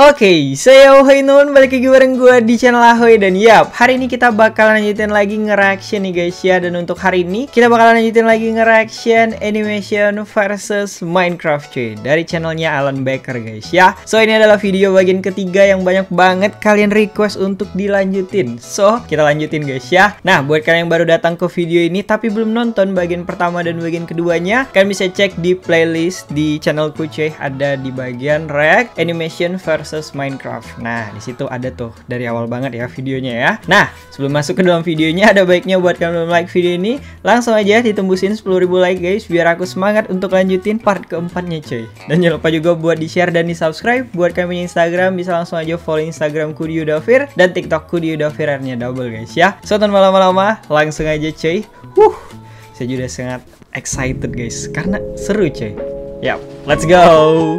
Oke, okay, saya Ahoy Nun, balik lagi bareng gue di channel Ahoy Dan yap, hari ini kita bakal lanjutin lagi nge-reaction nih guys ya Dan untuk hari ini, kita bakal lanjutin lagi nge-reaction animation versus Minecraft cuy Dari channelnya Alan Baker guys ya So ini adalah video bagian ketiga yang banyak banget kalian request untuk dilanjutin So, kita lanjutin guys ya Nah, buat kalian yang baru datang ke video ini tapi belum nonton bagian pertama dan bagian keduanya Kalian bisa cek di playlist di channelku cuy Ada di bagian react animation versus versus Minecraft. Nah, di situ ada tuh dari awal banget ya videonya ya. Nah, sebelum masuk ke dalam videonya ada baiknya buat kalian yang like video ini, langsung aja ditembusin 10.000 like guys biar aku semangat untuk lanjutin part keempatnya cuy. Dan jangan lupa juga buat di-share dan di-subscribe. Buat kalian punya Instagram bisa langsung aja follow Instagram Kudio dan Tiktok di double guys ya. So, tanpa lama-lama langsung aja cuy. Wuh, saya juga sangat excited guys karena seru cuy. Yap, let's go.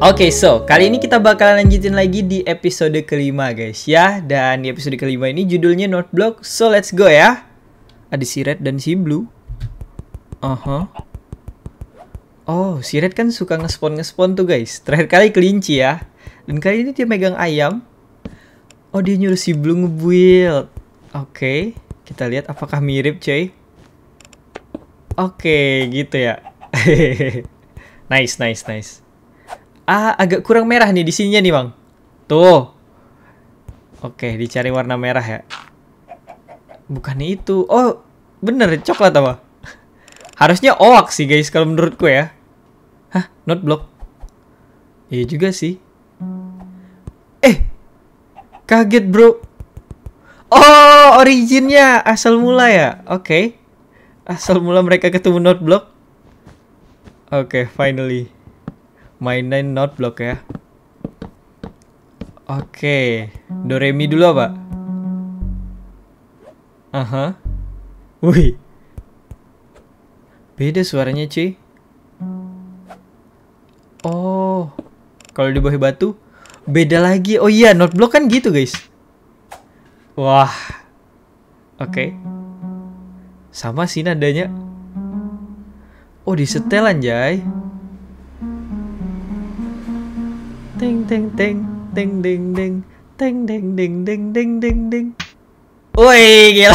Oke, okay, so kali ini kita bakalan lanjutin lagi di episode kelima guys ya. Dan di episode kelima ini judulnya Not Block. So let's go ya. Ada si Red dan si Blue. Uh -huh. Oh, si Red kan suka ngespon ngespon tuh guys. Terakhir kali kelinci ya. Dan kali ini dia megang ayam. Oh, dia nyuruh si Blue ngebuild. Oke, okay. kita lihat apakah mirip cuy. Oke, okay, gitu ya. nice, nice, nice. Ah, agak kurang merah nih di sininya nih, Bang. Tuh. Oke, dicari warna merah ya. Bukan itu. Oh, bener coklat apa? Harusnya oak sih, guys, kalau menurutku ya. Hah, not block. Iya juga sih. Eh. Kaget, Bro. Oh, originnya asal mula ya. Oke. Okay. Asal mula mereka ketemu not block. Oke, okay, finally. Mainin note block ya. Oke, doremi dulu apa? Aha. Wih. Beda suaranya, cuy. Oh. Kalau di bawah batu beda lagi. Oh iya, note block kan gitu, guys. Wah. Oke. Sama sih nadanya. Oh, di disetel anjay. Ding ding ding ding ding ding ding ding ding ding ding ding ding. Woi, gila.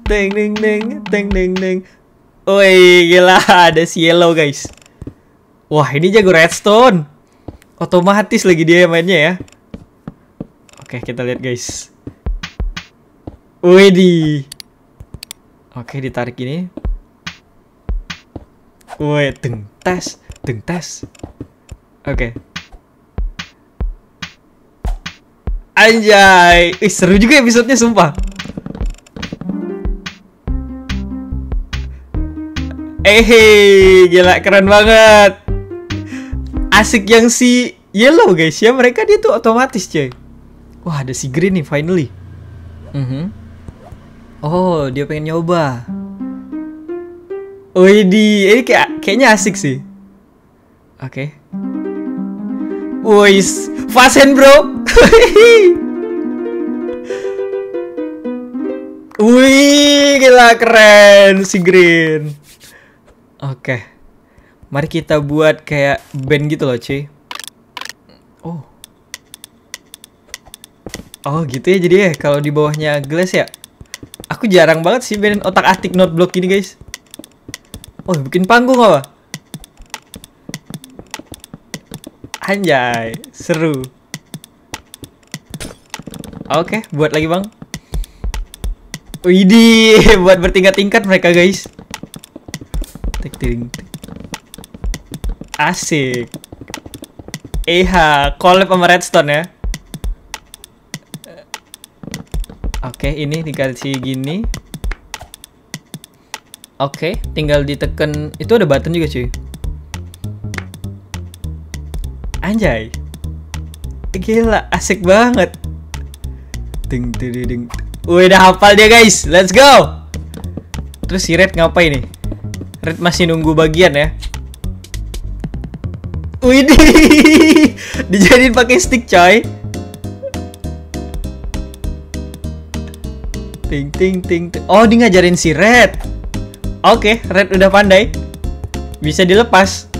Ding ding ding ding ding ding. Woi, gila ada si yellow guys. Wah, ini jago redstone. Otomatis lagi dia mainnya ya. Oke, kita lihat guys. Wih Oke, ditarik ini. Woi, teng tes, teng tes. Oke. Okay. Anjay, Ih, seru juga episodenya sumpah. Eh, gila keren banget. Asik yang si yellow guys ya, mereka dia tuh otomatis cuy. Wah ada si green nih finally. Mm -hmm. Oh dia pengen nyoba. Wih ini kayak kayaknya asik sih. Oke. Okay. Wuih, Fasen bro. Wih, gila keren si Green. Oke. Mari kita buat kayak band gitu loh, cuy. Oh. Oh, gitu ya jadi ya kalau di bawahnya glass ya. Aku jarang banget sih band otak-atik not block gini, guys. Oh, bikin panggung apa? Anjay, seru. Oke, okay, buat lagi bang. Widih, buat bertingkat-tingkat mereka guys. Asik. eh collab sama redstone ya. Oke, okay, ini dikasih gini. Oke, okay, tinggal ditekan. Itu ada button juga cuy anjay gila asik banget ding ding ding Wih, udah hafal dia guys let's go terus si red ngapain nih red masih nunggu bagian ya Wih, dijadiin pakai stick coy ting ting ting oh dia ngajarin si red oke okay, red udah pandai bisa dilepas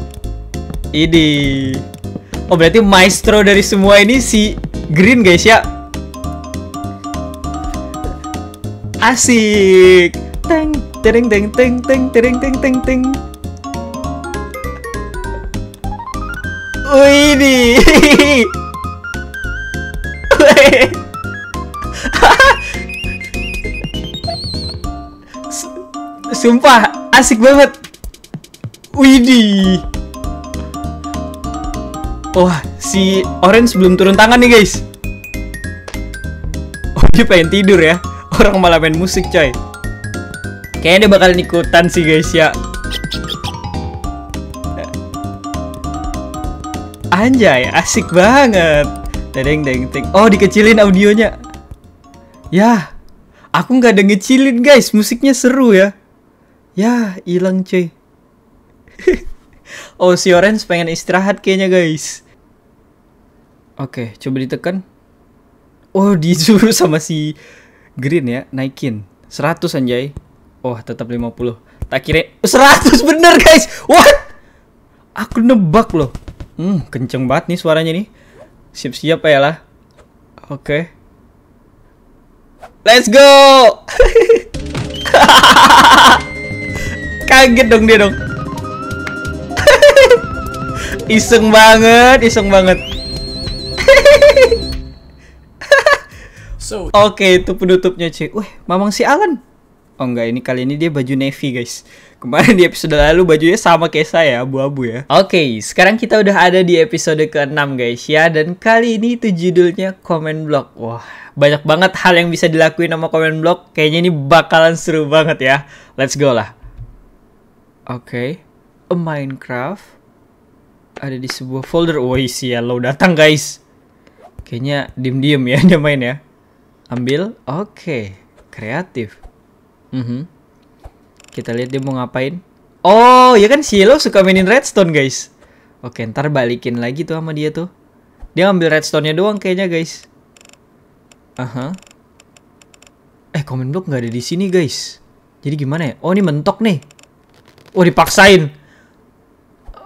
ini Oh berarti maestro dari semua ini si Green guys ya Asik Teng teng teng teng teng teng teng teng teng Wih Sumpah asik banget Widih Wah, oh, si Orange belum turun tangan nih guys. Oh dia pengen tidur ya. Orang malah main musik coy. Kayaknya dia bakal ikutan sih guys ya. Anjay, asik banget. Dedeng deng ting. Oh, dikecilin audionya. Ya, aku nggak ada ngecilin guys. Musiknya seru ya. Ya, hilang coy. oh, si Orange pengen istirahat kayaknya guys. Oke, okay, coba ditekan. Oh, disuruh sama si Green ya, naikin. 100 anjay. Oh, tetap 50. Tak kira 100 bener, guys. What? Aku nebak loh. Hmm, kenceng banget nih suaranya nih. Siap-siap ya lah. Oke. Okay. Let's go. Kaget dong dia dong. iseng banget, iseng banget. So, Oke, itu penutupnya cuy. Wah, Mamang si Alan. Oh enggak, ini kali ini dia baju navy guys. Kemarin di episode lalu bajunya sama kayak saya, abu-abu ya. Oke, okay, sekarang kita udah ada di episode ke-6 guys ya. Dan kali ini itu judulnya comment block. Wah, banyak banget hal yang bisa dilakuin sama comment block. Kayaknya ini bakalan seru banget ya. Let's go lah. Oke, okay. Minecraft. Ada di sebuah folder. Woi, oh, sial lo datang guys. Kayaknya diem-diem ya dia main ya. Ambil. Oke. Okay. Kreatif. Mm -hmm. Kita lihat dia mau ngapain. Oh, ya kan Yellow suka mainin redstone, guys. Oke, ntar balikin lagi tuh sama dia tuh. Dia ambil redstone-nya doang kayaknya, guys. Aha. Eh, comment block nggak ada di sini, guys. Jadi gimana ya? Oh, ini mentok nih. Oh, dipaksain.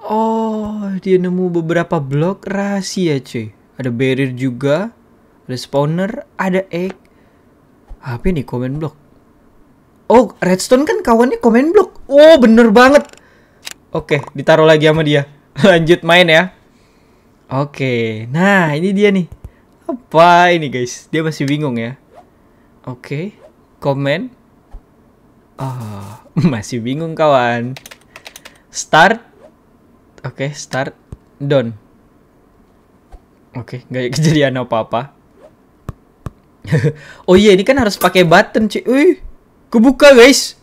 Oh, dia nemu beberapa blok rahasia, cuy. Ada barrier juga spawner, ada egg. Apa ini comment block? Oh, redstone kan kawannya comment block. Oh, bener banget. Oke, okay, ditaruh lagi sama dia. Lanjut main ya. Oke, okay, nah ini dia nih. Apa ini guys? Dia masih bingung ya. Oke, okay, comment. oh, masih bingung kawan. Start. Oke, okay, start. Done. Oke, okay, gak kejadian apa-apa. oh iya, ini kan harus pakai button, cuy. Wih, kebuka, guys.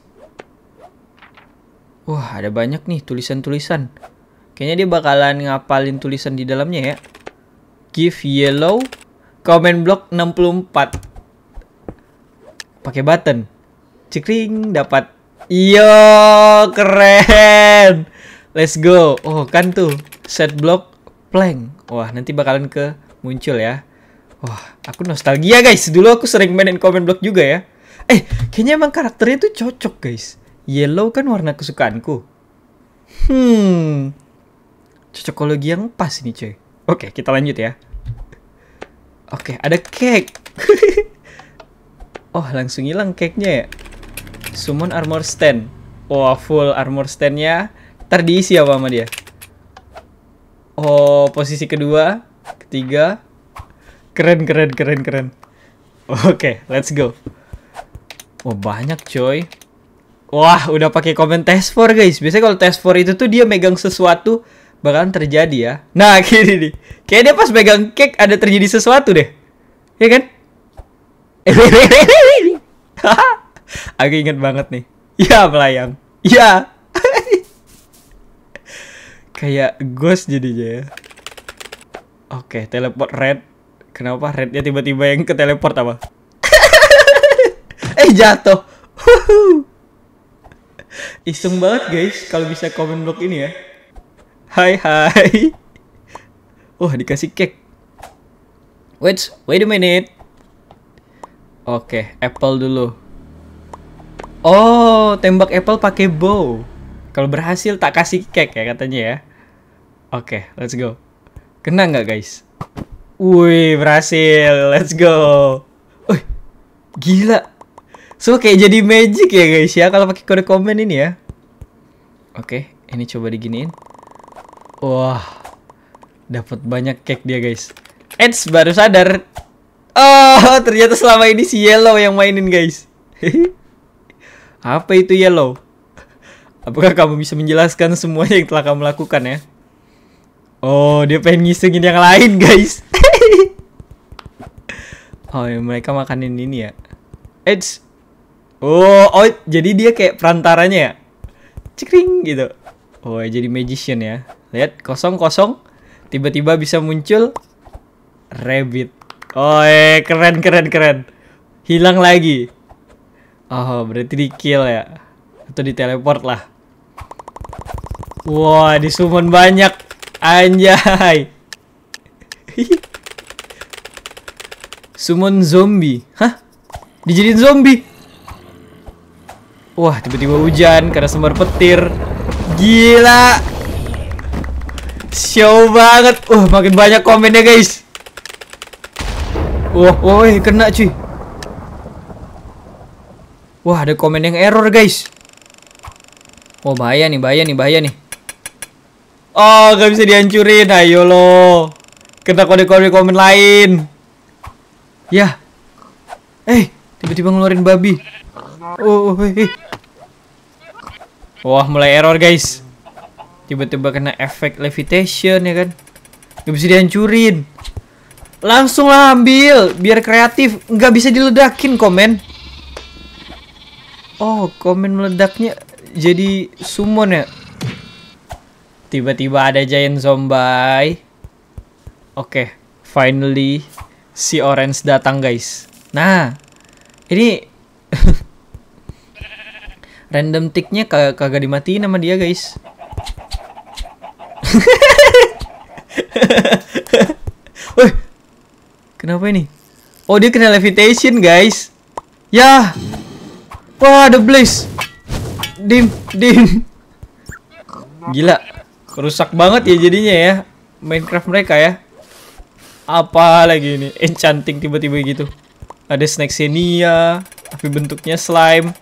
Wah, ada banyak nih tulisan-tulisan. Kayaknya dia bakalan ngapalin tulisan di dalamnya ya. Give yellow comment block 64. Pakai button. Cikring dapat. Yo, keren. Let's go. Oh, kan tuh set block plank. Wah, nanti bakalan ke muncul ya. Wah, aku nostalgia guys. Dulu aku sering mainin comment block juga ya. Eh, kayaknya emang karakternya itu cocok guys. Yellow kan warna kesukaanku. Hmm. Cocokologi yang pas ini cuy. Oke, kita lanjut ya. Oke, ada cake. oh, langsung hilang cake-nya ya. Summon armor stand. Wah, oh, full armor stand-nya. Ntar diisi apa sama dia? Oh, posisi kedua, ketiga, keren keren keren keren oke okay, let's go oh banyak coy wah udah pakai komen test for guys biasanya kalau test for itu tuh dia megang sesuatu bakalan terjadi ya nah gini nih kayak dia pas megang cake ada terjadi sesuatu deh ya kan aku inget banget nih ya melayang ya kayak ghost jadinya ya oke teleport red Kenapa rednya tiba-tiba yang ke teleport apa? eh jatuh. Iseng banget guys kalau bisa komen blog ini ya. Hai hai. Wah dikasih cake. Wait, wait a minute. Oke, okay, apple dulu. Oh, tembak apple pakai bow. Kalau berhasil tak kasih cake ya katanya ya. Oke, okay, let's go. Kena nggak guys? Wih, berhasil. Let's go. Wih, gila. So kayak jadi magic ya guys ya kalau pakai kode komen ini ya. Oke, okay, ini coba diginiin. Wah. Dapat banyak cake dia guys. Eds baru sadar. Oh, ternyata selama ini si Yellow yang mainin guys. Apa itu Yellow? Apakah kamu bisa menjelaskan semuanya yang telah kamu lakukan ya? Oh, dia pengen ngisengin yang lain, guys. oh, ya, mereka makanin ini ya. Eits. Oh, oh, jadi dia kayak perantaranya ya. Cikring gitu. Oh, jadi magician ya. Lihat kosong-kosong tiba-tiba bisa muncul rabbit. Oh, eh, keren keren keren. Hilang lagi. Oh, berarti di kill ya. Atau di teleport lah. Wah, wow, di banyak. Anjay. Summon zombie. Hah? Dijadiin zombie. Wah, tiba-tiba hujan karena sembar petir. Gila. Show banget. Wah, uh, makin banyak komennya, guys. Wah, oh wah kena cuy. Wah, ada komen yang error, guys. Oh, bahaya nih, bahaya nih, bahaya nih. Oh, gak bisa dihancurin. Ayo lo. Kita kode-kode komen lain. Ya. Eh, tiba-tiba ngeluarin babi. Oh, oh, hey, eh, eh. hey. Wah, mulai error, guys. Tiba-tiba kena efek levitation ya kan. Gak bisa dihancurin. Langsung lah ambil, biar kreatif. Gak bisa diledakin komen. Oh, komen meledaknya jadi summon ya. Tiba-tiba ada giant zombie. Oke, okay, finally si orange datang guys. Nah, ini random ticknya kag kagak dimatiin sama dia guys. Woi, kenapa ini? Oh dia kena levitation guys. Ya, wah the blaze, dim dim, gila rusak banget ya jadinya ya Minecraft mereka ya. Apa lagi ini? Enchanting tiba-tiba gitu. Ada snack senia tapi bentuknya slime.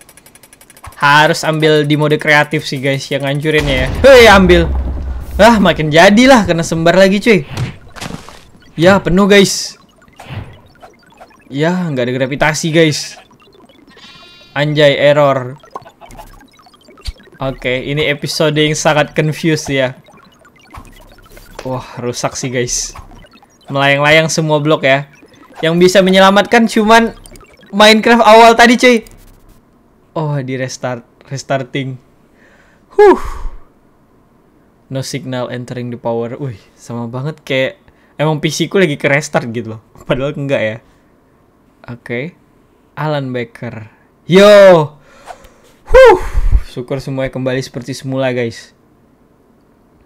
Harus ambil di mode kreatif sih guys yang ngancurin ya. Hei, ambil. Ah, makin jadilah kena sembar lagi cuy. Ya, penuh guys. Ya, nggak ada gravitasi guys. Anjay, error. Oke, okay, ini episode yang sangat confused ya. Wah, rusak sih guys. Melayang-layang semua blok ya. Yang bisa menyelamatkan cuman Minecraft awal tadi cuy. Oh, di restart, restarting. Huh. No signal entering the power. Wih, sama banget kayak emang PC ku lagi ke restart gitu loh. Padahal enggak ya. Oke. Okay. Alan Baker. Yo. Huh. Syukur semuanya kembali seperti semula, guys.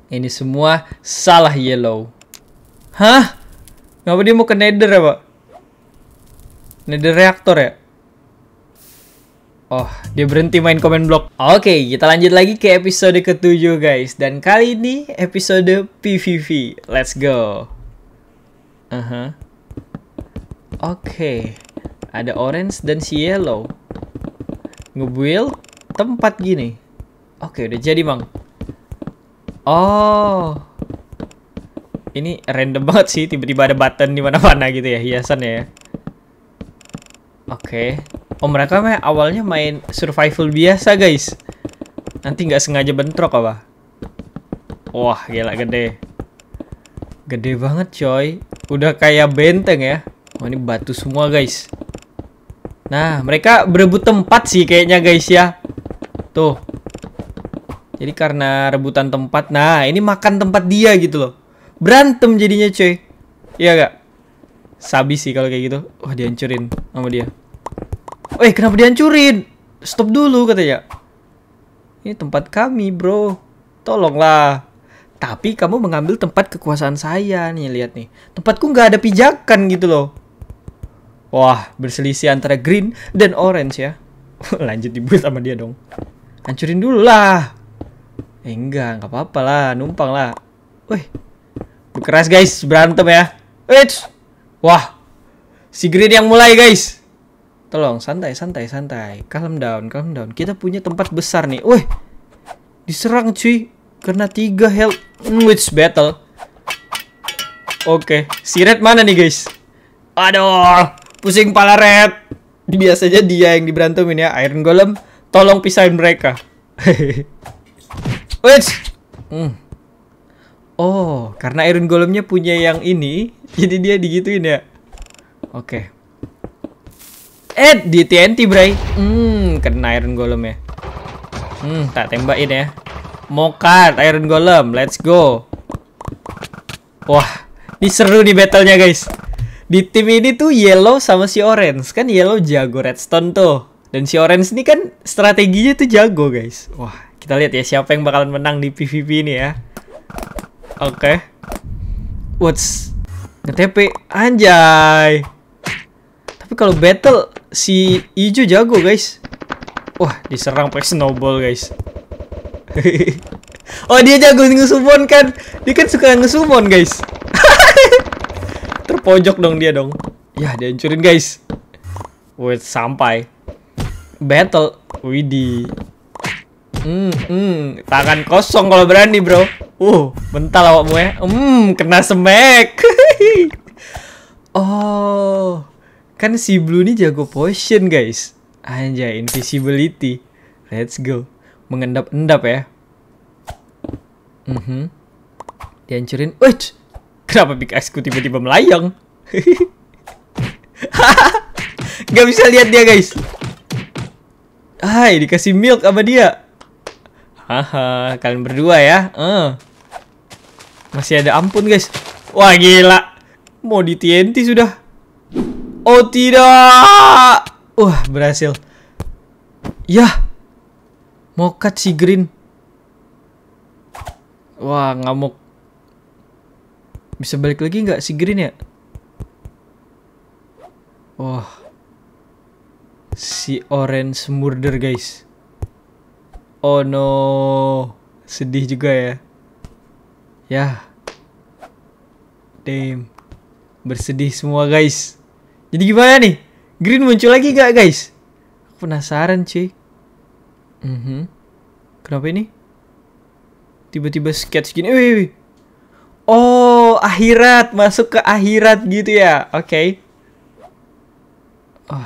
Ini semua salah yellow. Hah? Ngapa dia mau ke nether ya, Pak? Nether reaktor ya? Oh, dia berhenti main komen blok. Oke, okay, kita lanjut lagi ke episode ketujuh, guys. Dan kali ini episode PVV. Let's go. Uh -huh. Oke. Okay. Ada orange dan si yellow. Ngebuild tempat gini. Oke, okay, udah jadi, Mang. Oh. Ini random banget sih, tiba-tiba ada button di mana-mana gitu ya hiasan ya. Oke. Okay. Oh, mereka mah awalnya main survival biasa, guys. Nanti nggak sengaja bentrok apa? Wah, gila gede. Gede banget, coy. Udah kayak benteng ya. Oh, ini batu semua, guys. Nah, mereka berebut tempat sih kayaknya, guys ya. Tuh. Jadi karena rebutan tempat, nah ini makan tempat dia gitu loh. Berantem jadinya cuy. Iya gak? Sabi sih kalau kayak gitu. Wah dihancurin sama dia. Eh kenapa dihancurin? Stop dulu katanya. Ini tempat kami bro. Tolonglah. Tapi kamu mengambil tempat kekuasaan saya nih lihat nih. Tempatku nggak ada pijakan gitu loh. Wah berselisih antara green dan orange ya. Lanjut dibuat sama dia dong. Hancurin dulu lah. Eh, enggak, nggak apa-apa lah, numpang lah. Wih, keras guys, berantem ya. Eits. Eh, Wah, si Green yang mulai guys. Tolong, santai, santai, santai. Calm down, calm down. Kita punya tempat besar nih. Wih, diserang cuy. Karena tiga health. Which hmm, battle? Oke, okay. si Red mana nih guys? Aduh, pusing pala Red. Biasanya dia yang diberantemin ya, Iron Golem. Tolong pisahin mereka. Wait. Hmm. Oh, karena Iron Golemnya punya yang ini, jadi dia digituin ya. Oke. Okay. Eh, di TNT, Bray. Hmm, karena Iron Golem ya. Hmm, tak tembakin ya. Mokat Iron Golem, let's go. Wah, ini seru nih battlenya guys. Di tim ini tuh Yellow sama si Orange. Kan Yellow jago Redstone tuh. Dan si Orange ini kan strateginya tuh jago guys. Wah, kita lihat ya siapa yang bakalan menang di PVP ini ya. Oke. Okay. What's TP anjay. Tapi kalau battle si Ijo jago guys. Wah, diserang pakai snowball guys. oh, dia jago nge nge-summon kan. Dia kan suka nge nge-summon, guys. Terpojok dong dia dong. Ya, dihancurin guys. Wait, sampai. Battle. Widih. Hmm, hmm, tangan kosong kalau berani, bro. Uh, mental awakmu ya. Hmm, kena semek. oh, kan si Blue ini jago potion, guys. Anjay, invisibility. Let's go. Mengendap-endap ya. Mhm. Mm -hmm. Dihancurin. Wih, kenapa pickaxe ku tiba-tiba melayang? hahaha Gak bisa lihat dia, guys. Hai, dikasih milk sama dia. Haha, kalian berdua ya. Uh. Masih ada ampun, guys. Wah, gila. Mau di TNT sudah. Oh, tidak. Wah, berhasil. Yah. Mokat si Green. Wah, ngamuk. Bisa balik lagi nggak si Green ya? Wah. Si Orange Murder, guys. Oh no, sedih juga ya. Ya, damn, bersedih semua guys. Jadi gimana nih? Green muncul lagi gak guys? Aku penasaran cuy. Mm -hmm. Kenapa ini? Tiba-tiba sketch gini. Wih, wih. Oh, akhirat masuk ke akhirat gitu ya. Oke. Okay. Oh,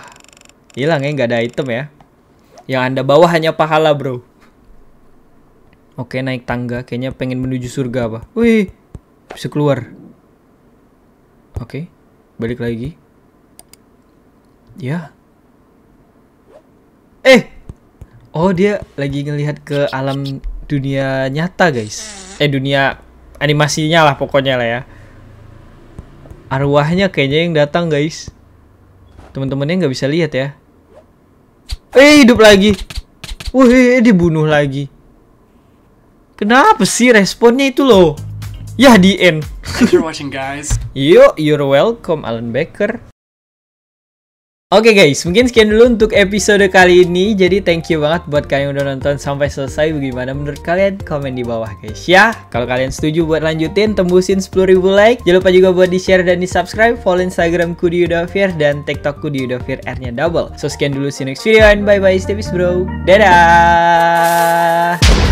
hilang ya nggak ada item ya. Yang anda bawa hanya pahala bro. Oke, naik tangga. Kayaknya pengen menuju surga apa? Wih, bisa keluar. Oke, balik lagi. Ya. Eh! Oh, dia lagi ngelihat ke alam dunia nyata, guys. Eh, dunia animasinya lah pokoknya lah ya. Arwahnya kayaknya yang datang, guys. Temen-temennya nggak bisa lihat ya. Eh, hidup lagi. Wih, eh, dibunuh lagi. Kenapa sih responnya itu loh? Ya di end. You're watching guys. Yo, you're welcome Alan Becker. Oke okay guys, mungkin sekian dulu untuk episode kali ini. Jadi thank you banget buat kalian yang udah nonton sampai selesai. Bagaimana menurut kalian? Komen di bawah guys ya. Kalau kalian setuju buat lanjutin, tembusin 10.000 like. Jangan lupa juga buat di-share dan di-subscribe. Follow Instagramku di Yudafir dan TikTokku di Yudafir R-nya double. So sekian dulu, see you next video and bye-bye. Stay peace bro. Dadah!